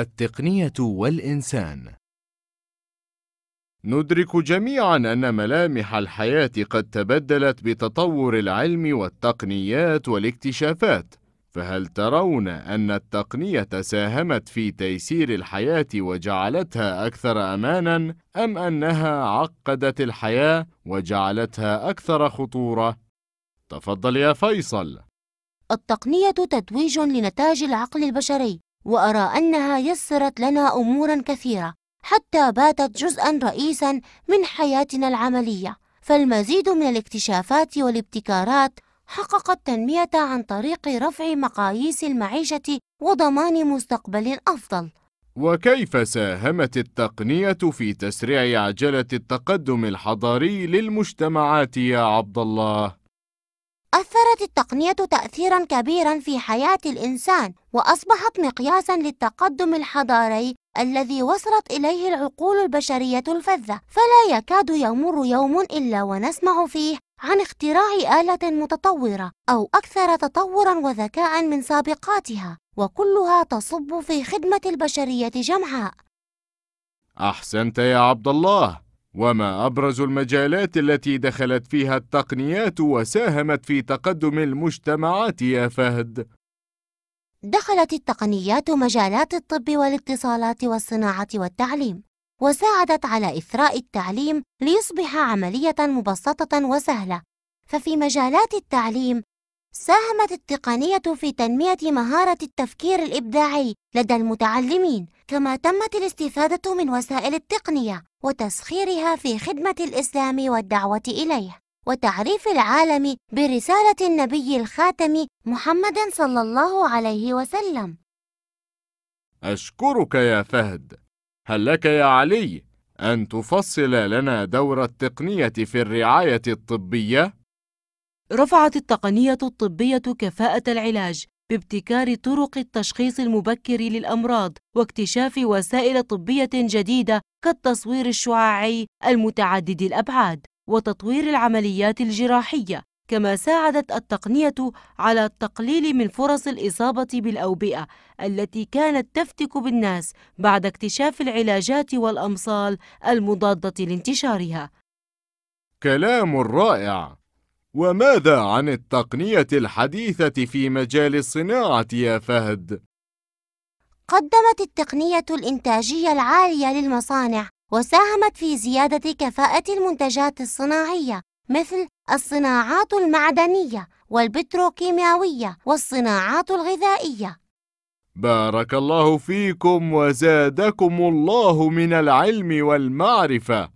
التقنية والإنسان ندرك جميعا أن ملامح الحياة قد تبدلت بتطور العلم والتقنيات والاكتشافات، فهل ترون أن التقنية ساهمت في تيسير الحياة وجعلتها أكثر أمانًا، أم أنها عقدت الحياة وجعلتها أكثر خطورة؟ تفضل يا فيصل. التقنية تتويج لنتاج العقل البشري، وأرى أنها يسرت لنا أمورا كثيرة حتى باتت جزءا رئيسا من حياتنا العملية فالمزيد من الاكتشافات والابتكارات حققت تنمية عن طريق رفع مقاييس المعيشة وضمان مستقبل أفضل وكيف ساهمت التقنية في تسريع عجلة التقدم الحضاري للمجتمعات يا عبد الله؟ أثرت التقنية تأثيرا كبيرا في حياة الإنسان وأصبحت مقياسا للتقدم الحضاري الذي وصلت إليه العقول البشرية الفذة فلا يكاد يمر يوم إلا ونسمع فيه عن اختراع آلة متطورة أو أكثر تطورا وذكاء من سابقاتها وكلها تصب في خدمة البشرية جمعاء أحسنت يا عبد الله وما أبرز المجالات التي دخلت فيها التقنيات وساهمت في تقدم المجتمعات يا فهد؟ دخلت التقنيات مجالات الطب والاتصالات والصناعة والتعليم، وساعدت على إثراء التعليم ليصبح عملية مبسطة وسهلة. ففي مجالات التعليم، ساهمت التقنية في تنمية مهارة التفكير الإبداعي لدى المتعلمين، كما تمت الاستفادة من وسائل التقنية وتسخيرها في خدمة الإسلام والدعوة إليه وتعريف العالم برسالة النبي الخاتم محمد صلى الله عليه وسلم أشكرك يا فهد هل لك يا علي أن تفصل لنا دور التقنية في الرعاية الطبية؟ رفعت التقنية الطبية كفاءة العلاج بابتكار طرق التشخيص المبكر للأمراض واكتشاف وسائل طبية جديدة كالتصوير الشعاعي المتعدد الأبعاد وتطوير العمليات الجراحية كما ساعدت التقنية على التقليل من فرص الإصابة بالأوبئة التي كانت تفتك بالناس بعد اكتشاف العلاجات والأمصال المضادة لانتشارها. كلام رائع وماذا عن التقنية الحديثة في مجال الصناعة يا فهد؟ قدمت التقنية الإنتاجية العالية للمصانع وساهمت في زيادة كفاءة المنتجات الصناعية مثل الصناعات المعدنية والبتروكيماوية والصناعات الغذائية. بارك الله فيكم وزادكم الله من العلم والمعرفة.